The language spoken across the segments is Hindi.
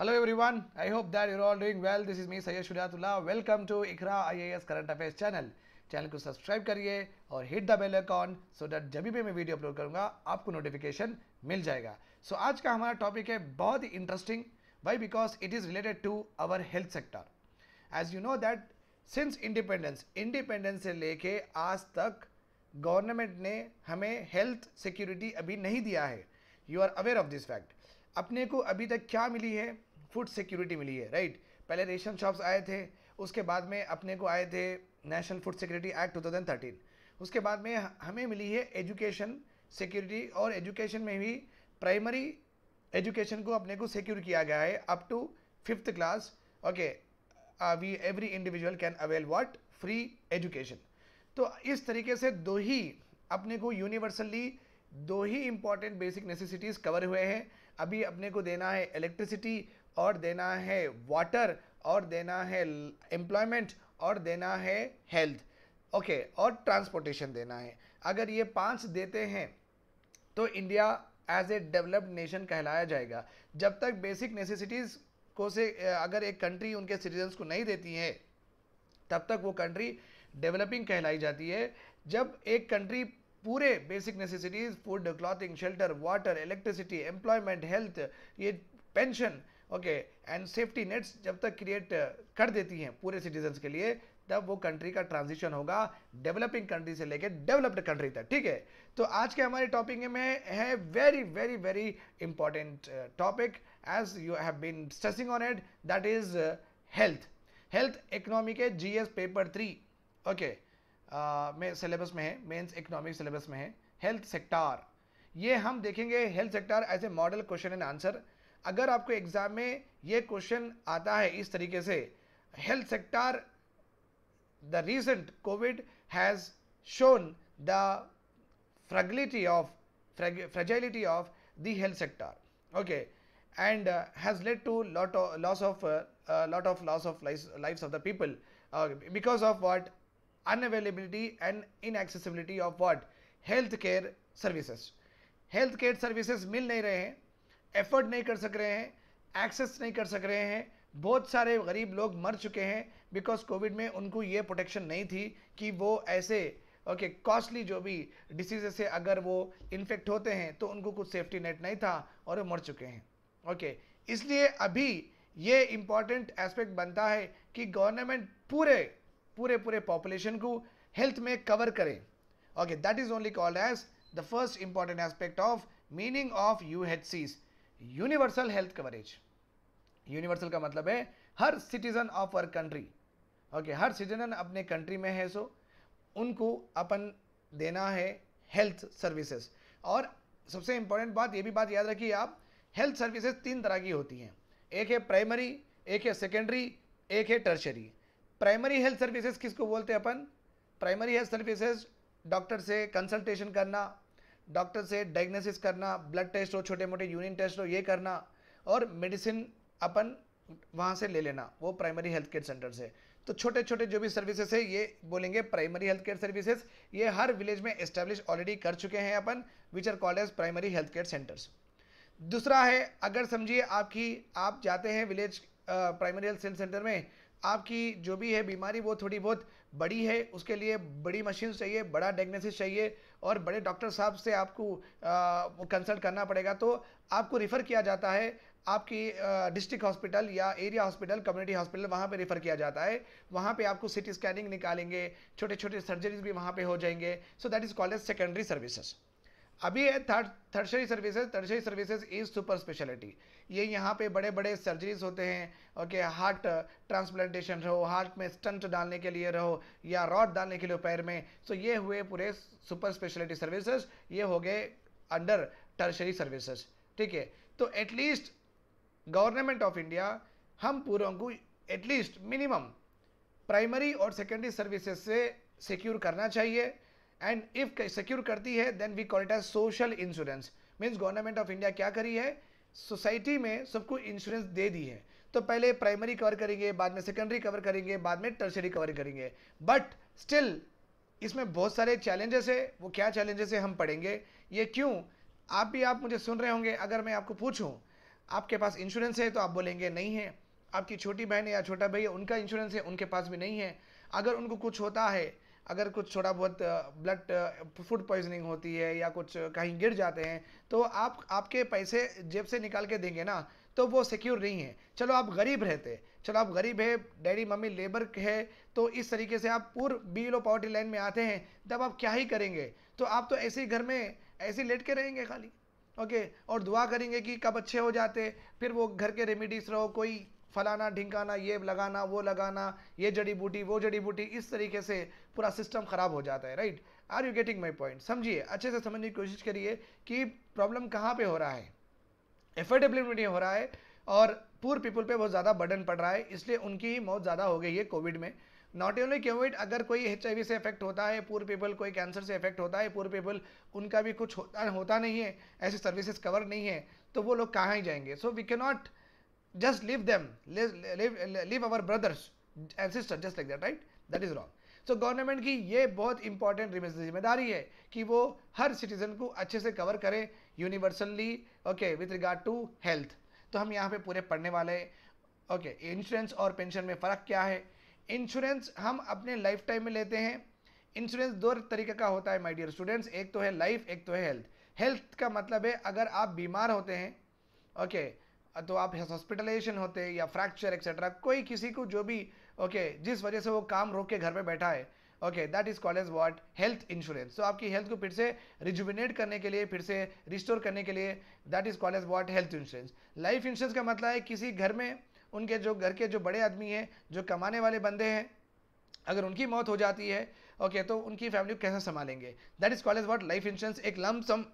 Hello everyone, I hope that you're all doing well. This is me Sayyed Shudatullah. Welcome to Ikra IAS current affairs channel channel को सब्सक्राइब करिए और hit the bell icon so that जब भी मैं वीडियो अपलोड करूंगा आपको नोटिफिकेशन मिल जाएगा सो so, आज का हमारा टॉपिक है बहुत ही interesting why because it is related to our health sector as you know that since independence independence से लेके आज तक गवर्नमेंट ने हमें हेल्थ सिक्योरिटी अभी नहीं दिया है you are aware of this fact अपने को अभी तक क्या मिली है फूड सिक्योरिटी मिली है राइट पहले रेशन शॉप्स आए थे उसके बाद में अपने को आए थे national food security act thirteen उसके बाद में हमें मिली है एजुकेशन सिक्योरिटी और एजुकेशन में भी प्राइमरी एजुकेशन को अपने को सिक्योर किया गया है up to fifth class okay we every individual can avail what free education तो इस तरीके से दो ही अपने को यूनिवर्सली दो ही इम्पॉर्टेंट बेसिक नेसेसिटीज़ कवर हुए हैं अभी अपने को देना है इलेक्ट्रिसिटी और देना है वाटर और देना है एम्प्लॉयमेंट और देना है हेल्थ ओके okay, और ट्रांसपोर्टेशन देना है अगर ये पांच देते हैं तो India as a developed nation कहलाया जाएगा जब तक बेसिक नेसेसिटीज़ को से अगर एक कंट्री उनके सिटीजन्स को नहीं देती है तब तक वो कंट्री डेवलपिंग कहलाई जाती है जब एक कंट्री पूरे basic necessities food clothing shelter water electricity employment health ये pension okay and safety nets जब तक क्रिएट uh, कर देती हैं पूरे सिटीजन्स के लिए तब वो कंट्री का ट्रांजिशन होगा डेवलपिंग कंट्री से लेकर डेवलप्ड कंट्री तक ठीक है तो आज के हमारे टॉपिक में है very very very important topic as you have been stressing on it that is health health economy के GS paper three okay okay. में सिलेबस में है मेंस इकोनॉमिक सिलेबस में है हेल्थ सेक्टर ये हम देखेंगे health sector as a model question and answer अगर आपको एग्जाम में ये क्वेश्चन आता है इस तरीके से health sector the recent covid has shown the fragility of fragility of the health sector okay and has led to lot loss of lot of loss of life of the people because of what unavailability and inaccessibility of what health care services health care services मिल नहीं रहे हैं एफर्ड नहीं कर सक रहे हैं एक्सेस नहीं कर सक रहे हैं बहुत सारे गरीब लोग मर चुके हैं बिकॉज कोविड में उनको ये प्रोटेक्शन नहीं थी कि वो ऐसे ओके okay, कॉस्टली जो भी डिसीजे से अगर वो इन्फेक्ट होते हैं तो उनको कुछ सेफ्टी नेट नहीं था और वो मर चुके हैं ओके okay, इसलिए अभी ये इम्पॉर्टेंट एस्पेक्ट बनता है कि गवर्नमेंट पूरे पूरे पूरे पॉपुलेशन को हेल्थ में कवर करें okay that is only called as the first important aspect of meaning of U H universal health coverage universal का मतलब है हर citizen of our country okay हर सिटीजन अपने कंट्री में है सो उनको अपन देना है हेल्थ सर्विसेज और सबसे इंपॉर्टेंट बात ये भी बात याद रखिए आप हेल्थ सर्विसेज तीन तरह की होती हैं एक है प्राइमरी एक है सेकेंडरी एक है टर्शरी प्राइमरी हेल्थ सर्विसेज किसको बोलते हैं अपन प्राइमरी हेल्थ सर्विसेज डॉक्टर से कंसल्टेशन करना डॉक्टर से डायग्नोसिस करना ब्लड टेस्ट हो छोटे मोटे यूनियन टेस्ट हो ये करना और मेडिसिन अपन वहाँ से ले लेना वो प्राइमरी हेल्थ केयर सेंटर से तो छोटे छोटे जो भी सर्विसेज है ये बोलेंगे प्राइमरी हेल्थ केयर सर्विसेज ये हर विलेज में इस्टेब्लिश ऑलरेडी कर चुके हैं अपन which are called as primary health care centres दूसरा है अगर समझिए आपकी आप जाते हैं विलेज प्राइमरी हेल्थ सेंटर में आपकी जो भी है बीमारी वो थोड़ी बहुत बड़ी है उसके लिए बड़ी मशीन चाहिए बड़ा डायग्नोसिस चाहिए और बड़े डॉक्टर साहब से आपको कंसल्ट करना पड़ेगा तो आपको रेफ़र किया जाता है आपकी डिस्ट्रिक्ट हॉस्पिटल या एरिया हॉस्पिटल कम्युनिटी हॉस्पिटल वहाँ पे रेफ़र किया जाता है वहाँ पे आपको सिटी स्कैनिंग निकालेंगे छोटे छोटे सर्जरीज भी वहाँ पे हो जाएंगे so that is called as secondary services अभी है third tertiary services tertiary services is super speciality ये यहाँ पे बड़े बड़े सर्जरीज होते हैं ओके हार्ट ट्रांसप्लांटेशन रहो हार्ट में स्टंट डालने के लिए रहो या रॉड डालने के लिए पैर में सो ये हुए पूरे सुपर स्पेशलिटी सर्विसेज ये हो गए अंडर टर्शरी सर्विसेज ठीक है तो एटलीस्ट गवर्नमेंट ऑफ इंडिया हम पूरों को एटलीस्ट मिनिमम प्राइमरी और सेकेंडरी सर्विसेज से सिक्योर करना चाहिए एंड इफ सिक्योर करती है then we call it as social insurance means government of India क्या करी है सोसाइटी में सबको इंश्योरेंस दे दी है तो पहले प्राइमरी कवर करेंगे बाद में सेकेंडरी कवर करेंगे बाद में टर्सरी कवर करेंगे बट स्टिल इसमें बहुत सारे चैलेंजेस है वो क्या चैलेंजेस है हम पढ़ेंगे ये क्यों आप भी आप मुझे सुन रहे होंगे अगर मैं आपको पूछूं आपके पास इंश्योरेंस है तो आप बोलेंगे नहीं है आपकी छोटी बहन या छोटा भैया उनका इंश्योरेंस है उनके पास भी नहीं है अगर उनको कुछ होता है अगर कुछ थोड़ा बहुत ब्लड फूड पॉइजनिंग होती है या कुछ कहीं गिर जाते हैं तो आप आपके पैसे जेब से निकाल के देंगे ना तो वो सिक्योर नहीं है चलो आप गरीब रहते चलो आप गरीब है डैडी मम्मी लेबर है तो इस तरीके से आप पूर्व बिलो पॉवर्टी लाइन में आते हैं तब आप क्या ही करेंगे तो आप तो ऐसे ही घर में ऐसे लेट के रहेंगे खाली ओके और दुआ करेंगे कि कब अच्छे हो जाते फिर वो घर के रेमिडीज रहो कोई फलाना ढिंकाना ये लगाना वो लगाना ये जड़ी बूटी वो जड़ी बूटी इस तरीके से पूरा सिस्टम ख़राब हो जाता है right are you getting my point समझिए अच्छे से समझने की कोशिश करिए कि प्रॉब्लम कहाँ पर हो रहा है एफर्डेबिलिटी हो रहा है और पुअर पीपल पे बहुत ज़्यादा बर्डन पड़ रहा है इसलिए उनकी ही मौत ज़्यादा हो गई है कोविड में नॉट ओनली कोविड अगर कोई एच से इफेक्ट होता है पुअर पीपल कोई कैंसर से इफेक्ट होता है पुअर पीपल उनका भी कुछ होता होता नहीं है ऐसी सर्विसेज कवर नहीं है तो वो लोग कहाँ ही जाएंगे so we can not just leave them, leave, leave, our brothers and sisters, just like that, right? That is wrong. so, government ki ye bahut important जिम्मेदारी hai ki wo har citizen ko acche se cover kare universally okay with regard to health to hum yahan pe pure padhne wale हैं ओके इंश्योरेंस और पेंशन में फ़र्क क्या है इंश्योरेंस हम अपने लाइफ टाइम में लेते हैं इंश्योरेंस दो तरीके का होता है माय डियर स्टूडेंट्स एक तो है लाइफ एक तो है हेल्थ हेल्थ का मतलब है अगर आप बीमार होते हैं ओके okay, तो आप हॉस्पिटलाइजेशन होते या फ्रैक्चर एक्सेट्रा कोई किसी को जो भी ओके okay, जिस वजह से वो काम रोक के घर में बैठा है okay that is call as what health insurance तो आपकी हेल्थ को फिर से रिजुविनेट करने के लिए फिर से रिस्टोर करने के लिए that is call as what health insurance life insurance का मतलब है किसी घर में उनके जो घर के जो बड़े आदमी हैं जो कमाने वाले बंदे हैं अगर उनकी मौत हो जाती है ओके okay, तो उनकी फैमिली को कैसे संभालेंगे that is call as what life insurance एक लम सम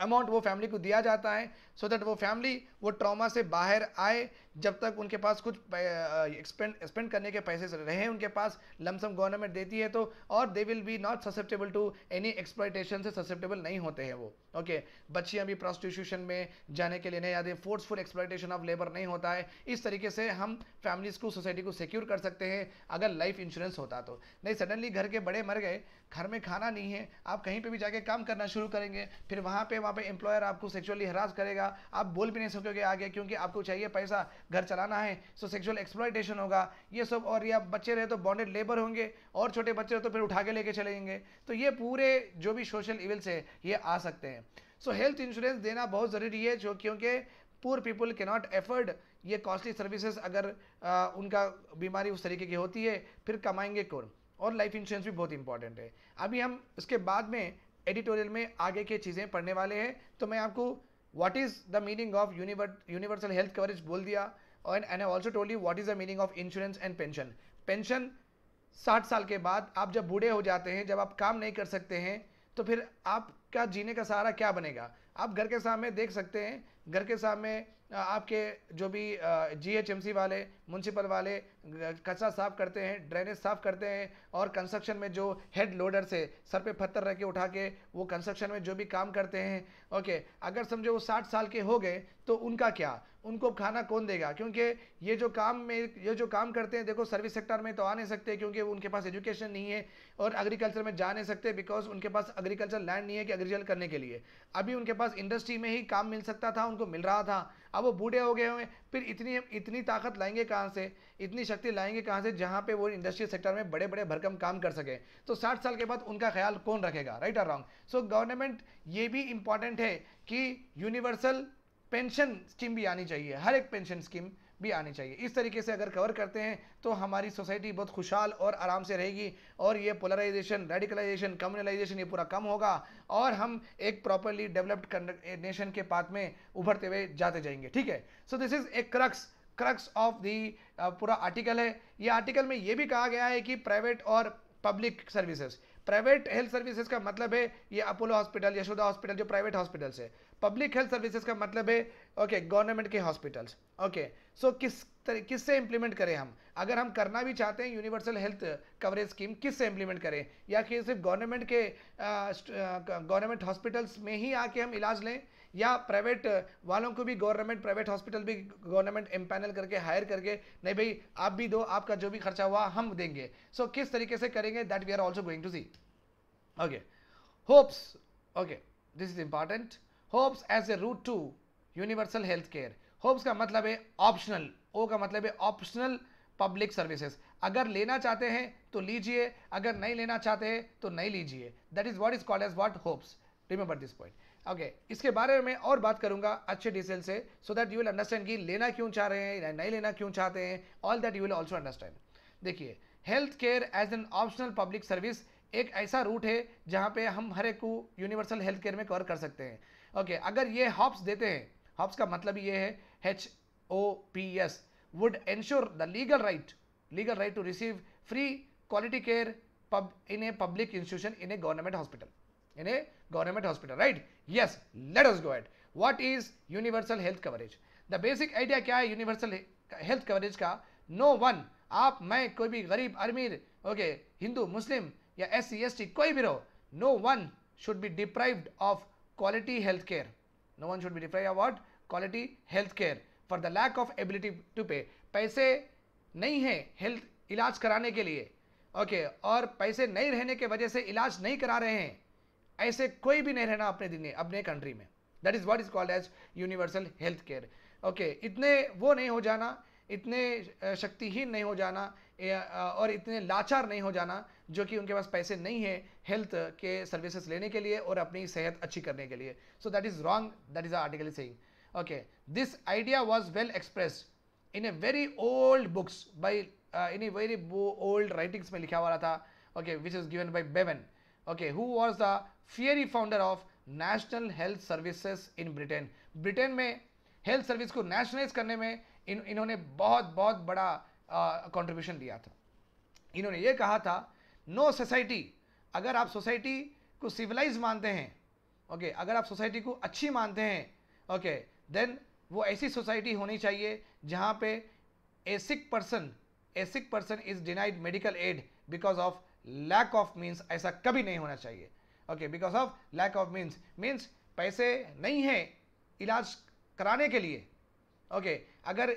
अमाउंट वो फैमिली को दिया जाता है सो so दैट वो फैमिली वो ट्रॉमा से बाहर आए जब तक उनके पास कुछ एक्सपेंड एक्सपेंड करने के पैसे रहे उनके पास लमसम गवर्नमेंट देती है तो और they will be not susceptible to any exploitation से ससेप्टेबल नहीं होते हैं वो ओके okay, बच्चियाँ भी प्रॉस्टिट्यूशन में जाने के लिए नहीं आते फोर्सफुल एक्सप्लाइटेशन ऑफ लेबर नहीं होता है इस तरीके से हम फैमिलीज़ को सोसाइटी को सिक्योर कर सकते हैं अगर लाइफ इंश्योरेंस होता तो नहीं सडनली घर के बड़े मर गए घर में खाना नहीं है आप कहीं पर भी जाके काम करना शुरू करेंगे फिर वहाँ पर वहाँ पर एम्प्लॉयर आपको सेक्चुअली हरास करेगा आप बोल भी नहीं सकोगे आगे क्योंकि आपको चाहिए पैसा घर चलाना है सो सेक्सुअल एक्सप्लाइटेशन होगा ये सब और या बच्चे रहे तो बॉन्डेड लेबर होंगे और छोटे बच्चे रहे तो फिर उठा के लेके चले जाएंगे तो ये पूरे जो भी सोशल इवेंट्स है ये आ सकते हैं सो हेल्थ इंश्योरेंस देना बहुत ज़रूरी है जो क्योंकि पुअर पीपल के नॉट एफर्ड ये कॉस्टली सर्विसेज अगर आ, उनका बीमारी उस तरीके की होती है फिर कमाएंगे कौन और लाइफ इंश्योरेंस भी बहुत इंपॉर्टेंट है अभी हम इसके बाद में एडिटोरियल में आगे की चीज़ें पढ़ने वाले हैं तो मैं आपको what is the meaning of universal health coverage बोल दिया और and I also told you what is the meaning of insurance and pension pension साठ साल के बाद आप जब बूढ़े हो जाते हैं जब आप काम नहीं कर सकते हैं तो फिर आपका जीने का सहारा क्या बनेगा आप घर के सामने देख सकते हैं घर के सामने आपके जो भी जी एच एम सी वाले म्यूनसिपल वाले कचरा साफ करते हैं ड्रेनेज साफ करते हैं और कंस्ट्रक्शन में जो हेड लोडर से सर पे पत्थर रख के उठा के वो कंस्ट्रक्शन में जो भी काम करते हैं ओके अगर समझो वो साठ साल के हो गए तो उनका क्या उनको खाना कौन देगा क्योंकि ये जो काम में ये जो काम करते हैं देखो सर्विस सेक्टर में तो आ नहीं सकते क्योंकि उनके पास एजुकेशन नहीं है और एग्रीकल्चर में जा नहीं सकते बिकॉज उनके पास एग्रीकल्चर लैंड नहीं है कि एग्रीकल्चर करने के लिए अभी उनके पास इंडस्ट्री में ही काम मिल सकता था उनको मिल रहा था अब वो बूढ़े हो गए हुए फिर इतनी इतनी ताकत लाएंगे कहा कहाँ से इतनी शक्ति लाएंगे कहाँ से जहाँ पे वो इंडस्ट्रियल सेक्टर में बड़े बड़े भरकम काम कर सके तो साठ साल के बाद उनका ख्याल कौन रखेगा राइट और रॉन्ग सो गवर्नमेंट ये भी इम्पॉर्टेंट है कि यूनिवर्सल पेंशन स्कीम भी आनी चाहिए हर एक पेंशन स्कीम भी आनी चाहिए इस तरीके से अगर कवर करते हैं तो हमारी सोसाइटी बहुत खुशहाल और आराम से रहेगी और ये पोलराइजेशन रेडिकलाइजेशन कम्युनलाइजेशन ये पूरा कम होगा और हम एक प्रॉपरली डेवलप्ड नेशन के पाथ में उभरते हुए जाते जाएंगे ठीक है so this is a crux crux of the पूरा आर्टिकल है ये आर्टिकल में ये भी कहा गया है कि प्राइवेट और public services private health services का मतलब है ये अपोलो हॉस्पिटल यशोदा हॉस्पिटल जो प्राइवेट हॉस्पिटल्स है पब्लिक हेल्थ सर्विसेज का मतलब है ओके गवर्नमेंट के हॉस्पिटल्स ओके सो किस किससे इंप्लीमेंट करें हम अगर हम करना भी चाहते हैं यूनिवर्सल हेल्थ कवरेज स्कीम किससे इंप्लीमेंट करें या कि सिर्फ गवर्नमेंट के गवर्नमेंट uh, हॉस्पिटल्स uh, में ही आके हम इलाज लें या प्राइवेट uh, वालों को भी गवर्नमेंट प्राइवेट हॉस्पिटल भी गवर्नमेंट एम्पैनल करके हायर करके नहीं भाई आप भी दो आपका जो भी खर्चा हुआ हम देंगे सो so, किस तरीके से करेंगे that we are also going to see okay hopes okay this is important hopes as a route to universal health care hopes का मतलब है ऑप्शनल ओ का मतलब है ऑप्शनल पब्लिक सर्विसेज अगर लेना चाहते हैं तो लीजिए अगर नहीं लेना चाहते हैं तो नहीं लीजिए that is what is called as what hopes remember this point okay okay, इसके बारे में और बात करूंगा अच्छे डिटेल से so that you will understand कि लेना क्यों चाह रहे हैं नहीं लेना क्यों चाहते हैं all that you will also understand देखिए health care as an optional public service एक ऐसा रूट है जहाँ पे हम हर एक को यूनिवर्सल हेल्थ केयर में कवर कर सकते हैं ओके okay, अगर ये हॉप्स देते हैं हॉप्स का मतलब ये है H O P S would ensure the legal right legal right to receive free quality care in a public institution in a government hospital in a government hospital, right? Yes, let us go ahead. What is universal health coverage? The basic idea kya hai universal health coverage ka No one, aap मैं koi bhi garib अमीर okay hindu muslim ya sc st koi bhi कोई no one should be deprived of quality health care. No one should be deprived of what? Quality health care for the lack of ability to pay. paise nahi hai health ilaaj karane ke liye okay okay, और पैसे नहीं रहने के वजह से इलाज नहीं करा रहे हैं ऐसे कोई भी नहीं रहना अपने दिन अपने कंट्री में that is what is called as universal health care okay इतने वो नहीं हो जाना इतने शक्तिहीन नहीं हो जाना और इतने लाचार नहीं हो जाना जो कि उनके पास पैसे नहीं है हेल्थ के सर्विसेज लेने के लिए और अपनी सेहत अच्छी करने के लिए so that is wrong that is article saying okay this idea was well express in a very old books by in a very old writings में लिखा हुआ था okay which is given by Bevan okay who was the fiery founder of national health services in Britain Britain में हेल्थ सर्विस को नेशनलाइज करने में इन इन्होंने बहुत बहुत बड़ा कंट्रीब्यूशन दिया था इन्होंने ये कहा था नो सोसाइटी अगर आप सोसाइटी को सिविलाइज मानते हैं ओके okay, अगर आप सोसाइटी को अच्छी मानते हैं ओके okay, देन वो ऐसी सोसाइटी होनी चाहिए जहाँ पे a sick person a sick person is denied medical aid because of lack of means ऐसा कभी नहीं होना चाहिए okay because of lack of means means पैसे नहीं है इलाज कराने के लिए ओके okay, अगर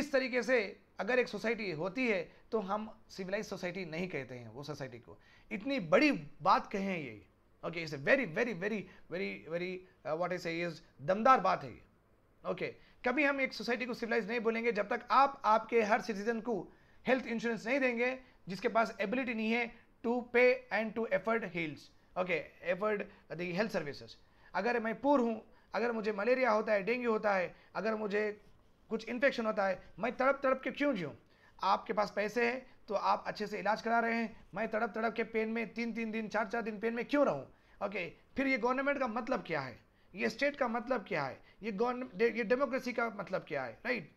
इस तरीके से अगर एक सोसाइटी होती है तो हम सिविलाइज सोसाइटी नहीं कहते हैं वो सोसाइटी को इतनी बड़ी बात कहें ये okay it's very very very very very what is is दमदार बात है ये ओके okay, कभी हम एक सोसाइटी को सिविलाइज नहीं बोलेंगे जब तक आप आपके हर सिटीजन को हेल्थ इंश्योरेंस नहीं देंगे जिसके पास एबिलिटी नहीं है to pay and to afford heals okay afford the health services अगर मैं पूर हूँ अगर मुझे मलेरिया होता है डेंगू होता है अगर मुझे कुछ इन्फेक्शन होता है मैं तड़प तड़प के क्यों जीऊँ आपके पास पैसे हैं तो आप अच्छे से इलाज करा रहे हैं मैं तड़प तड़प के पेन में तीन तीन दिन चार चार दिन पेन में क्यों रहूँ ओके फिर ये गवर्नमेंट का मतलब क्या है ये स्टेट का मतलब क्या है ये गवर्नमेंट ये डेमोक्रेसी का मतलब क्या है राइट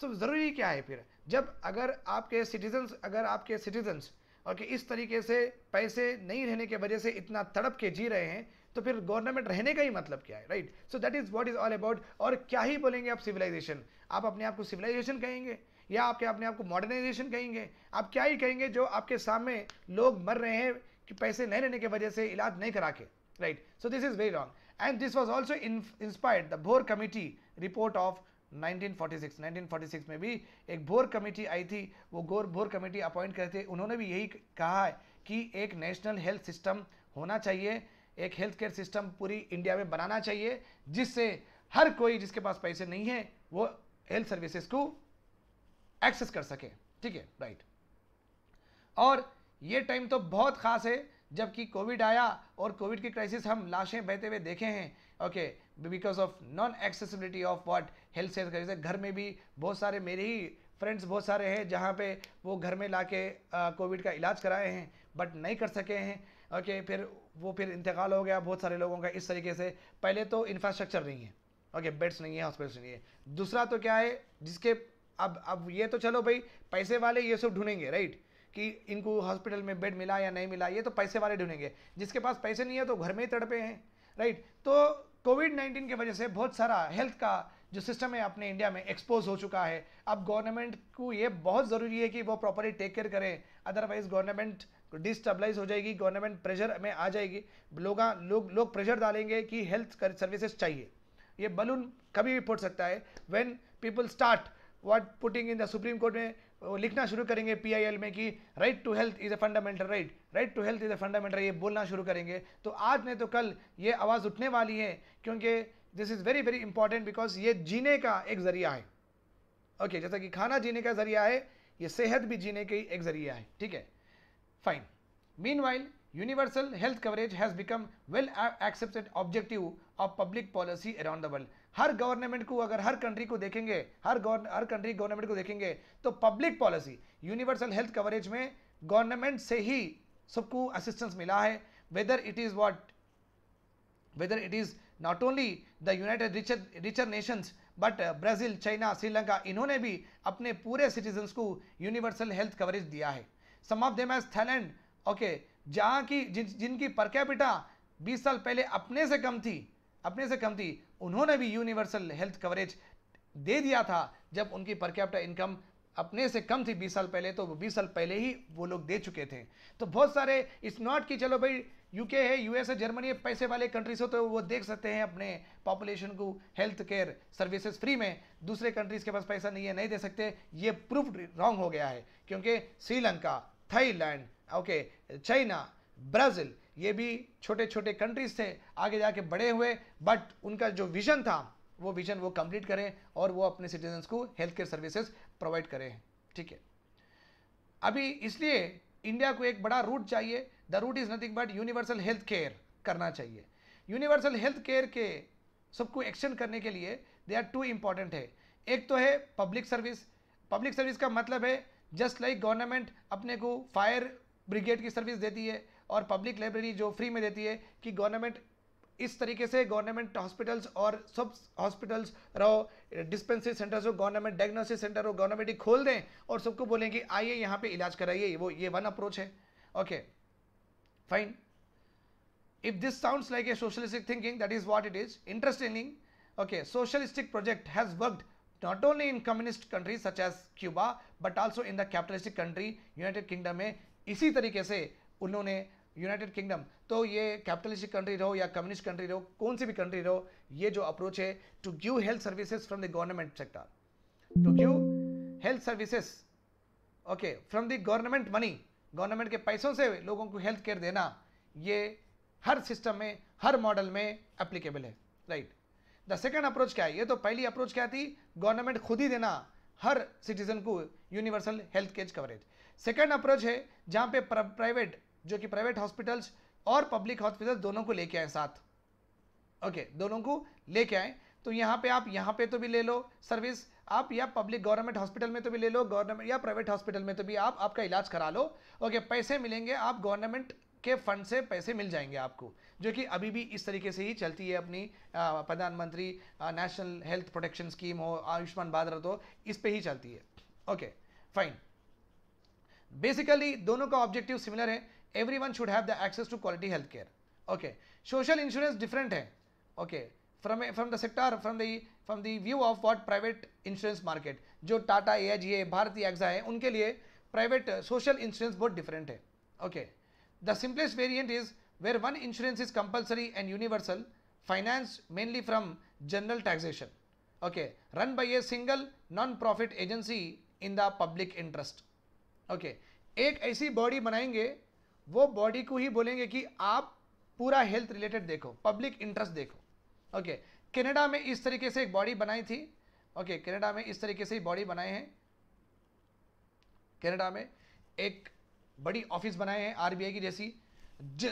सो ज़रूरी क्या है फिर जब अगर आपके सिटीजन्स अगर आपके सिटीजन्स और कि इस तरीके से पैसे नहीं रहने के वजह से इतना तड़प के जी रहे हैं तो फिर गवर्नमेंट रहने का ही मतलब क्या है right so that is what is all about और क्या ही बोलेंगे आप सिविलाइजेशन आप अपने आप को सिविलाइजेशन कहेंगे या आपके अपने आप को मॉडर्नाइजेशन कहेंगे आप क्या ही कहेंगे जो आपके सामने लोग मर रहे हैं कि पैसे नहीं रहने की वजह से इलाज नहीं करा के right so this is very wrong and this was also inspired the Bhore committee report of 1946 1946 में भी एक बोर कमेटी आई थी वो गोर बोर कमेटी अपॉइंट करे थे उन्होंने भी यही कहा है कि एक नेशनल हेल्थ सिस्टम होना चाहिए एक हेल्थ केयर सिस्टम पूरी इंडिया में बनाना चाहिए जिससे हर कोई जिसके पास पैसे नहीं है वो हेल्थ सर्विसेज को एक्सेस कर सके ठीक है राइट और ये टाइम तो बहुत खास है जबकि कोविड आया और कोविड की क्राइसिस हम लाशें बहते हुए देखे हैं okay because of non accessibility of what health care जैसे घर में भी बहुत सारे मेरे ही फ्रेंड्स बहुत सारे हैं जहाँ पे वो घर में ला के कोविड का इलाज कराए हैं बट नहीं कर सके हैं ओके फिर वो फिर इंतकाल हो गया बहुत सारे लोगों का इस तरीके से पहले तो इंफ्रास्ट्रक्चर नहीं है ओके बेड्स नहीं है हॉस्पिटल्स नहीं है दूसरा तो क्या है जिसके अब अब ये तो चलो भाई पैसे वाले ये सब ढूंढेंगे राइट कि इनको हॉस्पिटल में बेड मिला या नहीं मिला ये तो पैसे वाले ढूंढेंगे जिसके पास पैसे नहीं है तो घर में ही तड़पे हैं राइट तो कोविड नाइन्टीन की वजह से बहुत सारा हेल्थ का जो सिस्टम है अपने इंडिया में एक्सपोज हो चुका है अब गवर्नमेंट को ये बहुत ज़रूरी है कि वो प्रॉपरली टेक केयर करें अदरवाइज गवर्नमेंट डिस्टेबलाइज हो जाएगी गवर्नमेंट प्रेशर में आ जाएगी लोग लोग लोग प्रेशर डालेंगे कि हेल्थ सर्विसेज चाहिए ये बलून कभी भी फूट सकता है when people start what putting in the supreme court में लिखना शुरू करेंगे पीआईएल में कि right to health is a fundamental right right to health is a fundamental ये बोलना शुरू करेंगे तो आज नहीं तो कल ये आवाज़ उठने वाली है क्योंकि this is very very important because ये जीने का एक ज़रिया है ओके okay, जैसा कि खाना जीने का ज़रिया है ये सेहत भी जीने का एक ज़रिया है ठीक है fine meanwhile universal health coverage has become well accepted objective of public policy around the world हर गवर्नमेंट को अगर हर कंट्री को देखेंगे हर हर कंट्री गवर्नमेंट को देखेंगे तो public policy universal health coverage में गवर्नमेंट से ही सबको असिस्टेंस मिला है whether it is what whether it is not only the united richer nations but Brazil China Sri Lanka इन्होंने भी अपने पूरे सिटीजन्स को यूनिवर्सल हेल्थ कवरेज दिया है some of them as Thailand okay जहाँ की जिन, जिनकी पर कैपिटा 20 साल पहले अपने से कम थी अपने से कम थी उन्होंने भी यूनिवर्सल हेल्थ कवरेज दे दिया था जब उनकी पर कैपिटा इनकम अपने से कम थी 20 साल पहले तो 20 साल पहले ही वो लोग दे चुके थे तो बहुत सारे इट्स नॉट कि चलो भाई यूके है यूएस है जर्मनी है पैसे वाले कंट्रीज हो तो वो देख सकते हैं अपने पॉपुलेशन को हेल्थ केयर सर्विसेज फ्री में दूसरे कंट्रीज के पास पैसा नहीं है नहीं दे सकते ये प्रूफ रॉन्ग हो गया है क्योंकि Sri Lanka Thailand okay China Brazil ये भी छोटे छोटे कंट्रीज थे आगे जाके बड़े हुए बट उनका जो विजन था वो विजन वो कंप्लीट करें और वो अपने सिटीजन्स को हेल्थ केयर सर्विसेज प्रोवाइड करें ठीक है अभी इसलिए इंडिया को एक बड़ा रूट चाहिए the route is nothing but universal health care करना चाहिए यूनिवर्सल हेल्थ केयर के सबको एक्शन करने के लिए दे आर टू इंपॉर्टेंट है एक तो है पब्लिक सर्विस पब्लिक सर्विस का मतलब है जस्ट लाइक गवर्नमेंट अपने को फायर ब्रिगेड की सर्विस देती है और पब्लिक लाइब्रेरी जो फ्री में देती है कि गवर्नमेंट इस तरीके से गवर्नमेंट हॉस्पिटल्स और सब हॉस्पिटल्स रहो डिस्पेंसरी सेंटर्स हो गवर्नमेंट डायग्नोसिस सेंटर हो गवर्नमेंट ही खोल दें और सबको बोलें कि आइए यहाँ पे इलाज कराइए वो ये वन अप्रोच है okay fine if this sounds like a socialistic thinking that is what it is interesting okay socialistic project has worked not only in communist country such as Cuba but also in the capitalistic country United Kingdom में इसी तरीके से उन्होंने यूनाइटेड किंगडम तो ये कैपिटलिस्टिक कंट्री रहो या कम्युनिस्ट कंट्री रहो कौन सी भी कंट्री रहो ये जो अप्रोच है to give health services from the government sector to give health services okay from the government money government के पैसों से लोगों को हेल्थ केयर देना ये हर सिस्टम में हर मॉडल में एप्लीकेबल है राइट द सेकेंड अप्रोच क्या है ये तो पहली अप्रोच क्या थी गवर्नमेंट खुद ही देना हर सिटीजन को universal health care coverage second approach है जहाँ पे प्राइवेट जो कि प्राइवेट हॉस्पिटल्स और पब्लिक हॉस्पिटल दोनों को लेके आए साथ ओके okay, दोनों को लेके आए तो यहाँ पे आप यहाँ पे तो भी ले लो सर्विस आप या पब्लिक गवर्नमेंट हॉस्पिटल में तो भी ले लो गवर्नमेंट या प्राइवेट हॉस्पिटल में तो भी आप आपका इलाज करा लो ओके okay, पैसे मिलेंगे आप गवर्नमेंट के फंड से पैसे मिल जाएंगे आपको जो कि अभी भी इस तरीके से ही चलती है अपनी प्रधानमंत्री नेशनल हेल्थ प्रोटेक्शन स्कीम हो आयुष्मान भारत हो इस पर ही चलती है ओके okay, फाइन बेसिकली दोनों का ऑब्जेक्टिव सिमिलर है everyone should have the access to quality healthcare okay social insurance different hai okay from from the sector from the from the view of what private insurance market jo tata aig bharti axa hai unke private uh, social insurance both different hai okay the simplest variant is where one insurance is compulsory and universal finance mainly from general taxation okay run by a single non profit agency in the public interest okay ek aisi body banayenge वो बॉडी को ही बोलेंगे कि आप पूरा हेल्थ रिलेटेड देखो पब्लिक इंटरेस्ट देखो ओके कनाडा में इस तरीके से एक बॉडी बनाई थी ओके कनाडा में इस तरीके से ही बॉडी बनाए हैं कनाडा में एक बड़ी ऑफिस बनाए हैं आरबीआई की जैसी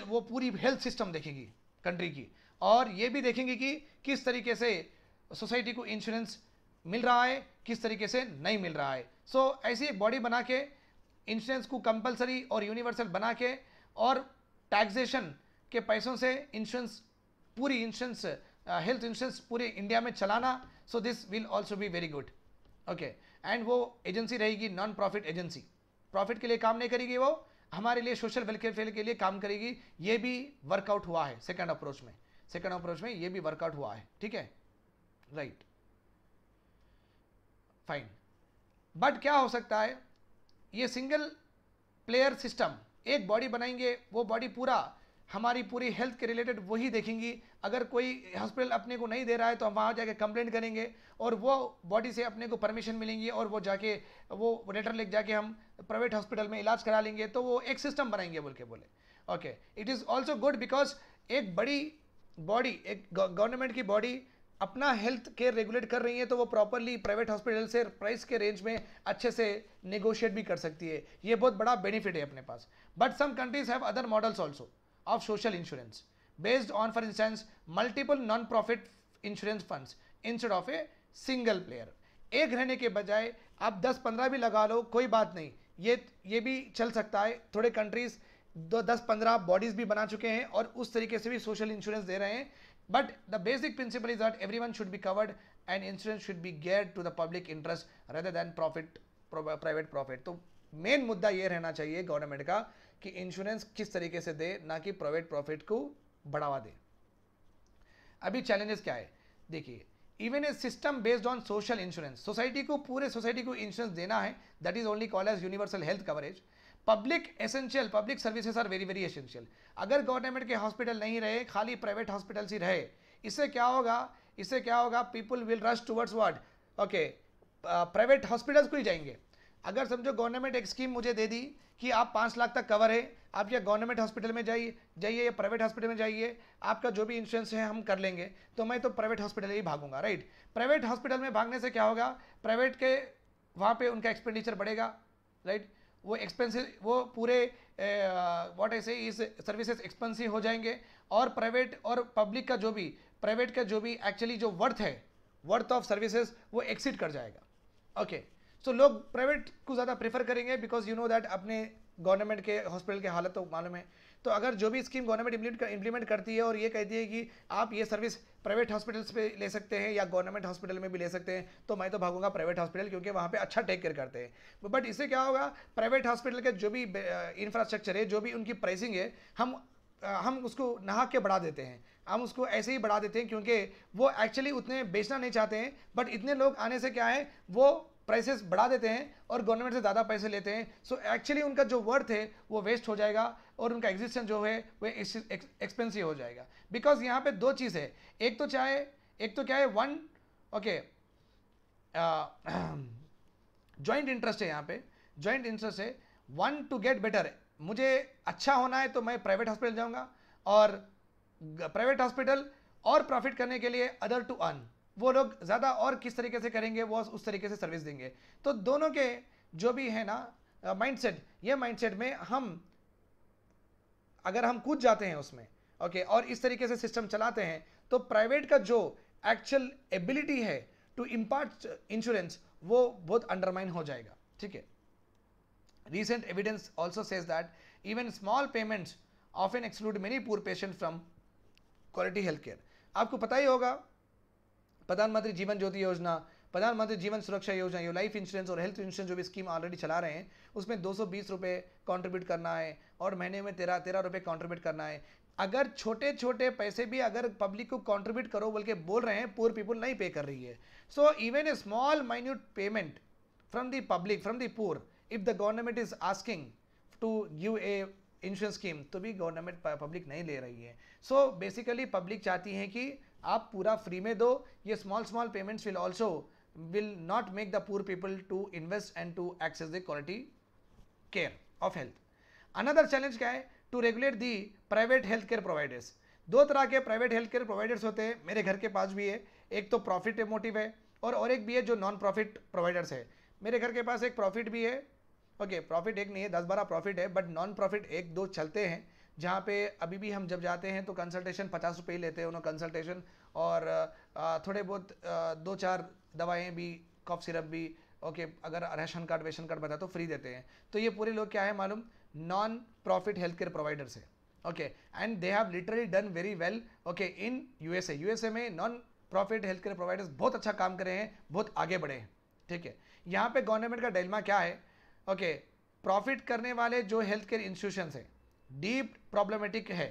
वो पूरी हेल्थ सिस्टम देखेगी कंट्री की और ये भी देखेंगे कि किस तरीके से सोसाइटी को इंश्योरेंस मिल रहा है किस तरीके से नहीं मिल रहा है सो so, ऐसी एक बॉडी बना के इंश्योरेंस को कंपलसरी और यूनिवर्सल बना के और टैक्सेशन के पैसों से इंश्योरेंस पूरी इंश्योरेंस हेल्थ इंश्योरेंस पूरे इंडिया में चलाना so this will also be very good okay and वो एजेंसी रहेगी नॉन प्रॉफिट एजेंसी प्रॉफिट के लिए काम नहीं करेगी वो हमारे लिए सोशल वेलफेयर के लिए काम करेगी ये भी वर्कआउट हुआ है सेकेंड अप्रोच में सेकेंड अप्रोच में ये भी वर्कआउट हुआ है ठीक है राइट फाइन बट क्या हो सकता है ये सिंगल प्लेयर सिस्टम एक बॉडी बनाएंगे वो बॉडी पूरा हमारी पूरी हेल्थ के रिलेटेड वही देखेंगी अगर कोई हॉस्पिटल अपने को नहीं दे रहा है तो हम वहाँ जाके कंप्लेंट करेंगे और वो बॉडी से अपने को परमिशन मिलेंगी और वो जाके वो लेटर लेके जाके हम प्राइवेट हॉस्पिटल में इलाज करा लेंगे तो वो एक सिस्टम बनाएंगे बोल के बोले okay it is also good because एक बड़ी बॉडी एक गवर्नमेंट की बॉडी अपना हेल्थ केयर रेगुलेट कर रही है तो वो प्रॉपरली प्राइवेट हॉस्पिटल से प्राइस के रेंज में अच्छे से नेगोशिएट भी कर सकती है ये बहुत बड़ा बेनिफिट है अपने पास but some countries have other models also of social insurance based on for instance multiple non profit insurance funds instead of a single player एक रहने के बजाय आप 10-15 भी लगा लो कोई बात नहीं ये ये भी चल सकता है थोड़े कंट्रीज़ दो दस पंद्रह बॉडीज़ भी बना चुके हैं और उस तरीके से भी सोशल इंश्योरेंस दे रहे हैं But the basic principle is that everyone should be covered and insurance should be geared to the public interest rather than profit private profit. तो मेन मुद्दा ये रहना चाहिए गवर्नमेंट का कि इंश्योरेंस किस तरीके से दे ना कि प्राइवेट प्रॉफिट को बढ़ावा दे अभी चैलेंजेस क्या है देखिए even a system based on social insurance society को पूरे सोसाइटी को इंश्योरेंस देना है that is only call as universal health coverage public essential public services are very very essential अगर गवर्नमेंट के हॉस्पिटल नहीं रहे खाली प्राइवेट हॉस्पिटल्स ही रहे इससे क्या होगा इससे क्या होगा people will rush towards word okay private hospitals को ही जाएंगे अगर समझो गवर्नमेंट एक स्कीम मुझे दे दी कि आप पाँच लाख तक कवर है आप या गवर्नमेंट हॉस्पिटल में जाइए जाइए या प्राइवेट हॉस्पिटल में जाइए आपका जो भी इंश्योरेंस है हम कर लेंगे तो मैं तो प्राइवेट हॉस्पिटल ही भागूंगा राइट प्राइवेट हॉस्पिटल में भागने से क्या होगा प्राइवेट के वहाँ पे उनका एक्सपेंडिचर बढ़ेगा राइट वो एक्सपेंसिव वो पूरे व्हाट ऐसे इस सर्विसेज एक्सपेंसिव हो जाएंगे और प्राइवेट और पब्लिक का जो भी प्राइवेट का जो भी एक्चुअली जो वर्थ है वर्थ ऑफ सर्विसेज वो एक्सिट कर जाएगा ओके सो लोग प्राइवेट को ज़्यादा प्रेफर करेंगे बिकॉज यू नो दैट अपने गवर्नमेंट के हॉस्पिटल के हालत तो मालूम है तो अगर जो भी स्कीम गवर्नमेंट इम्प्लीमेंट इम्प्लीमेंट करती है और ये कहती है कि आप ये सर्विस प्राइवेट हॉस्पिटल्स पे ले सकते हैं या गवर्नमेंट हॉस्पिटल में भी ले सकते हैं तो मैं तो भागूंगा प्राइवेट हॉस्पिटल क्योंकि वहाँ पे अच्छा टेक केयर करते हैं बट इससे क्या होगा प्राइवेट हॉस्पिटल के जो भी इंफ्रास्ट्रक्चर है जो भी उनकी प्राइसिंग है हम हम उसको नहा के बढ़ा देते हैं हम उसको ऐसे ही बढ़ा देते हैं क्योंकि वो एक्चुअली उतने बेचना नहीं चाहते हैं बट इतने लोग आने से क्या है वो प्राइसेस बढ़ा देते हैं और गवर्नमेंट से ज़्यादा पैसे लेते हैं सो so एक्चुअली उनका जो वर्थ है वो वेस्ट हो जाएगा और उनका एग्जिस्टेंस जो है वह एक्सपेंसिव हो जाएगा बिकॉज यहाँ पे दो चीज़ है एक तो चाहे एक तो क्या है वन ओके जॉइंट इंटरेस्ट है यहाँ पे जॉइंट इंटरेस्ट है वन टू गेट बेटर मुझे अच्छा होना है तो मैं प्राइवेट हॉस्पिटल जाऊँगा और प्राइवेट हॉस्पिटल और प्रॉफिट करने के लिए अदर टू अर्न वो लोग ज़्यादा और किस तरीके से करेंगे वो उस तरीके से सर्विस देंगे तो दोनों के जो भी है ना माइंडसेट ये माइंडसेट में हम अगर हम कूद जाते हैं उसमें ओके और इस तरीके से सिस्टम चलाते हैं तो प्राइवेट का जो एक्चुअल एबिलिटी है टू इम्पार्ट इंश्योरेंस वो बहुत अंडरमाइन हो जाएगा ठीक है recent evidence also says that even small payments of an exclude many poor patient from quality health care आपको पता ही होगा प्रधानमंत्री जीवन ज्योति योजना प्रधानमंत्री जीवन सुरक्षा योजना ये लाइफ इंश्योरेंस और हेल्थ इंश्योरेंस जो भी स्कीम ऑलरेडी चला रहे हैं उसमें दो सौ कंट्रीब्यूट करना है और महीने में तेरह तेरह रुपये कॉन्ट्रीब्यूट करना है अगर छोटे छोटे पैसे भी अगर पब्लिक को कॉन्ट्रीब्यूट करो बोल के बोल रहे हैं पुअर पीपुल नहीं पे कर रही है so even a small minute payment from the public from the poor if the government is asking to give a insurance scheme तो भी गवर्नमेंट पब्लिक नहीं ले रही है सो बेसिकली पब्लिक चाहती है कि आप पूरा फ्री में दो ये small small payments will also will not make the poor people to invest and to access the quality care of health. Another challenge क्या है to regulate the private health care providers. दो तरह के private health care providers होते हैं मेरे घर के पास भी है एक तो profit motive है और और एक भी है जो non profit providers है मेरे घर के पास एक profit भी है ओके okay, प्रॉफिट एक नहीं है दस बारह प्रॉफिट है बट नॉन प्रॉफिट एक दो चलते हैं जहाँ पे अभी भी हम जब जाते हैं तो कंसल्टेशन पचास रुपये ही लेते हैं उन्होंने कंसल्टेशन और थोड़े बहुत दो चार दवाएँ भी कफ सिरप भी ओके अगर राशन कार्ड वेशन कार्ड बना तो फ्री देते हैं तो ये पूरे लोग क्या है मालूम non profit health care providers है okay and they have literally done very well okay in USA USA में non profit health care providers बहुत अच्छा काम कर रहे हैं बहुत आगे बढ़े हैं ठीक है यहाँ पे गवर्नमेंट का डेलमा क्या है ओके प्रॉफिट करने वाले जो हेल्थ केयर इंस्टीट्यूशन है डीप प्रॉब्लमेटिक है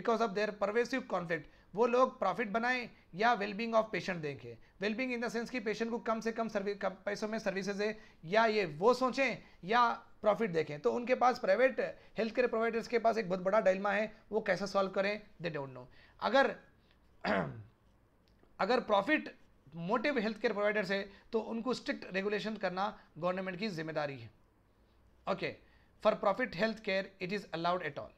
because of their pervasive conflict वो लोग प्रॉफिट बनाएं या वेलबींग ऑफ पेशेंट देखें वेलबींग इन द सेंस कि पेशेंट को कम से कम सर्विस पैसों में सर्विसेज है या ये वो सोचें या प्रॉफिट देखें तो उनके पास प्राइवेट हेल्थ केयर प्रोवाइडर्स के पास एक बहुत बड़ा डायलमा है वो कैसा सॉल्व करें दे डोंट नो अगर अगर profit motive health care providers है तो उनको स्ट्रिक्ट रेगुलेशन करना गवर्नमेंट की जिम्मेदारी है okay for profit health care it is allowed at all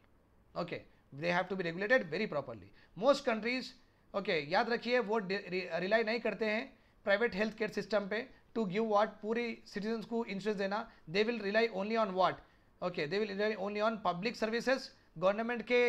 okay they have to be regulated very properly most countries okay याद रखिए वो रिलाई नहीं करते हैं प्राइवेट हेल्थ केयर सिस्टम पे टू गिव वाट पूरी सिटीजन को इंश्योरेंस देना they will rely only on what okay they will rely only on public services government के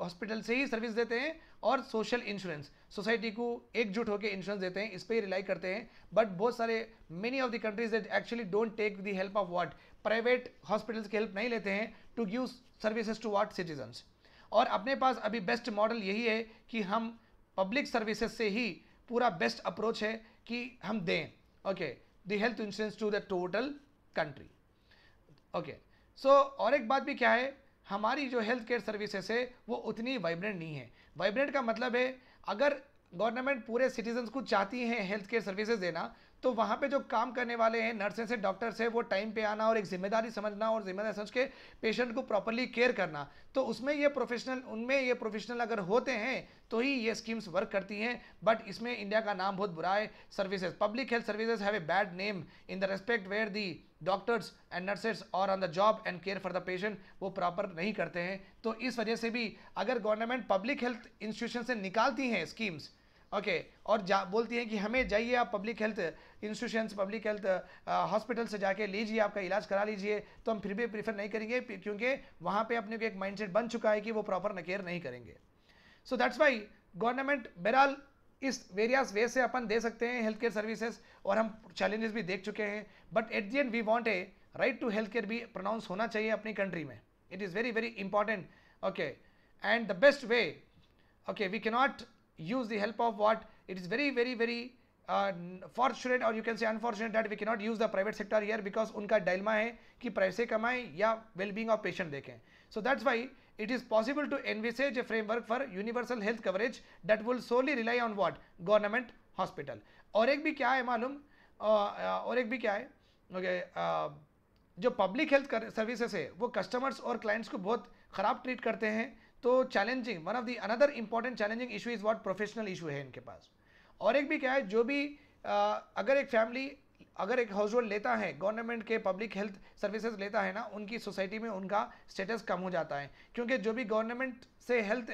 हॉस्पिटल से ही सर्विस देते हैं और सोशल इंश्योरेंस सोसाइटी को एकजुट होकर इंश्योरेंस देते हैं इस पर ही रिलाई करते हैं बट बहुत सारे many of the countries that actually don't take the help of what private hospitals की हेल्प नहीं लेते हैं to give services to what citizens और अपने पास अभी बेस्ट मॉडल यही है कि हम पब्लिक सर्विसेज से ही पूरा बेस्ट अप्रोच है कि हम दें okay the health insurance to the total country okay so और एक बात भी क्या है हमारी जो हेल्थ केयर सर्विसेज है वो उतनी वाइब्रेंट नहीं है वाइब्रेंट का मतलब है अगर गवर्नमेंट पूरे सिटीजन्स को चाहती हैं हेल्थ केयर सर्विसेज देना तो वहाँ पे जो काम करने वाले हैं नर्सेस है डॉक्टर से वो टाइम पे आना और एक जिम्मेदारी समझना और जिम्मेदारी समझ के पेशेंट को प्रॉपरली केयर करना तो उसमें ये प्रोफेशनल उनमें ये प्रोफेशनल अगर होते हैं तो ही ये स्कीम्स वर्क करती हैं बट इसमें इंडिया का नाम बहुत बुरा है services public health services have a bad name in the respect where the doctors and nurses और on the job and care for the patient वो प्रॉपर नहीं करते हैं तो इस वजह से भी अगर गवर्नमेंट पब्लिक हेल्थ इंस्टीट्यूशन से निकालती हैं स्कीम्स ओके okay, और जा बोलती हैं कि हमें जाइए आप public health institution public health hospital से जाके लीजिए आपका इलाज करा लीजिए तो हम फिर भी प्रीफर नहीं करेंगे क्योंकि वहाँ पे अपने को एक माइंडसेट बन चुका है कि वो प्रॉपर केयर नहीं करेंगे सो दैट्स वाई गवर्नमेंट बहरहाल इस वेरियस वे से अपन दे सकते हैं हेल्थ केयर सर्विसेज और हम चैलेंजेस भी देख चुके हैं but at the end we want a right to health care भी प्रोनाउंस होना चाहिए अपनी कंट्री में it is very very important okay and the best way okay we cannot use the help of what it is very very very uh, fortunate or you can say unfortunate that we cannot use the private sector here because unka dilemma hai ki paise kamaye ya well-being of patient देखें so that's why it is possible to envisage a framework for universal health coverage that will solely rely on what government hospital aur ek bhi kya hai malum aur ek bhi kya hai okay okay, जो पब्लिक हेल्थ सर्विसेज है वो कस्टमर्स और क्लाइंट्स को बहुत ख़राब ट्रीट करते हैं तो challenging one of the another important challenging issue is what professional issue है इनके पास और एक भी क्या है जो भी आ, अगर एक फैमिली अगर एक हाउस होल्ड लेता है गवर्नमेंट के पब्लिक हेल्थ सर्विसेज लेता है ना उनकी सोसाइटी में उनका स्टेटस कम हो जाता है क्योंकि जो भी गवर्नमेंट से हेल्थ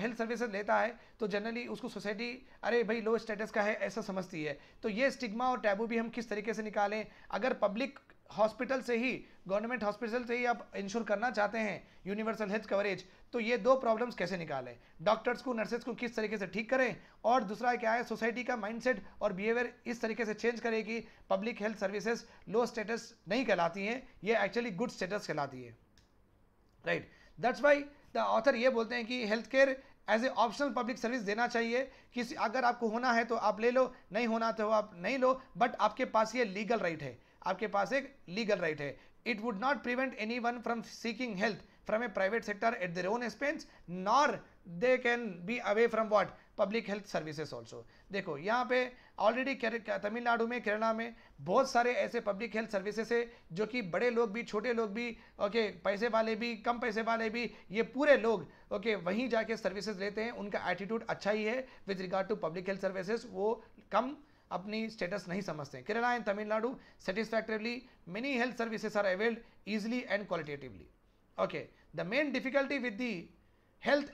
हेल्थ सर्विसेज लेता है तो जनरली उसको सोसाइटी अरे भाई लो स्टेटस का है ऐसा समझती है तो ये स्टिग्मा और टैबू भी हम किस तरीके से निकालें अगर पब्लिक हॉस्पिटल से ही गवर्नमेंट हॉस्पिटल से ही आप इंश्योर करना चाहते हैं यूनिवर्सल हेल्थ कवरेज तो ये दो प्रॉब्लम्स कैसे निकालें डॉक्टर्स को नर्सेज को किस तरीके से ठीक करें और दूसरा क्या है सोसाइटी का माइंडसेट और बिहेवियर इस तरीके से चेंज करें कि public health services low status नहीं कहलाती हैं ये एक्चुअली गुड स्टेटस कहलाती है right that's why the author ये बोलते हैं कि health care as a optional public service देना चाहिए किसी अगर आपको होना है तो आप ले लो नहीं होना तो आप नहीं लो बट आपके पास ये लीगल राइट right है आपके पास एक लीगल राइट है it would not prevent any one from seeking health from a private sector at their own expense nor they can be away from what public health services also देखो यहाँ पे ऑलरेडी तमिलनाडु में केरला में बहुत सारे ऐसे पब्लिक हेल्थ सर्विसेज है जो कि बड़े लोग भी छोटे लोग भी ओके पैसे वाले भी कम पैसे वाले भी ये पूरे लोग ओके वहीं जाके सर्विसेज लेते हैं उनका एटीट्यूड अच्छा ही है with regard to public health services वो कम अपनी स्टेटस नहीं समझते Kerala and Tamil Nadu satisfactorily many health services are availed easily and qualitatively okay the main difficulty with the health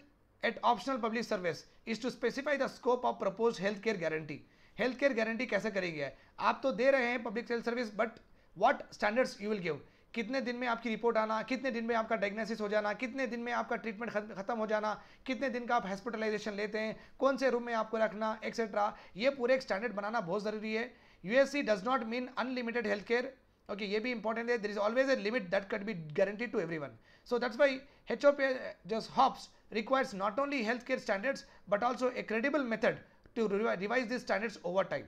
at optional public service is to specify the scope of propose health care guarantee health care guarantee कैसे करेंगे आप तो दे रहे हैं public health service but what standards you will give कितने दिन में आपकी रिपोर्ट आना कितने दिन में आपका डायग्नोसिस हो जाना कितने दिन में आपका ट्रीटमेंट खत्म हो जाना कितने दिन का आप हॉस्पिटलाइजेशन लेते हैं कौन से रूम में आपको रखना एक्सेट्रा ये पूरे एक स्टैंडर्ड बनाना बहुत ज़रूरी है USC does not mean unlimited health care okay ये भी इंपॉर्टेंट है there is always a limit that cut be guarantee to every one so that's why H O P just hops requires not only health care standards but also a credible method to revise this standards over time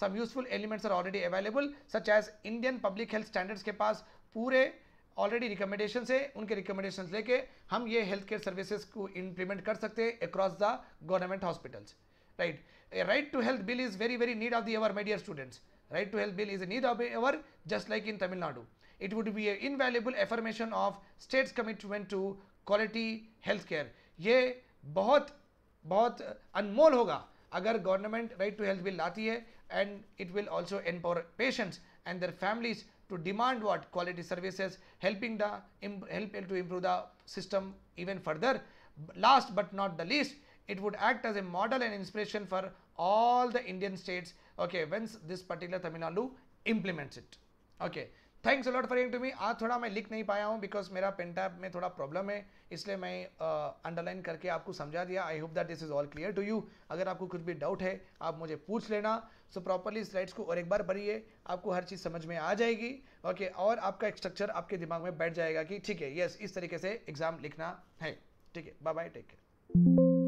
some useful elements are already available such as Indian public health standards के पास पूरे ऑलरेडी रिकमेंडेशन है उनके रिकमेंडेशन लेके हम ये हेल्थ केयर सर्विसेज को इंप्लीमेंट कर सकते हैं across the government hospitals right right to health bill is very very need of the our मेडियर students right to health bill is need of of just like in Tamil Nadu it would be a be an invaluable affirmation of state's commitment to quality ये बहुत बहुत अनमोल होगा अगर government right to health bill लाती है and it will also empower patients and their families to demand what quality services helping the help to improve the system even further last but not the least it would act as a model and inspiration for all the indian states okay once this particular tamil nadu implements it okay thanks a lot for to me आज थोड़ा मैं लिख नहीं पाया हूँ बिकॉज मेरा पेन टैप में थोड़ा प्रॉब्लम है इसलिए मैं अंडरलाइन uh, करके आपको समझा दिया I hope that this is all clear to you अगर आपको कुछ भी डाउट है आप मुझे पूछ लेना सो प्रॉपरली स्लाइड्स को और एक बार भरिए आपको हर चीज़ समझ में आ जाएगी ओके और आपका स्ट्रक्चर आपके दिमाग में बैठ जाएगा कि ठीक है यस इस तरीके से एग्ज़ाम लिखना है ठीक है बाय बाय टेक केयर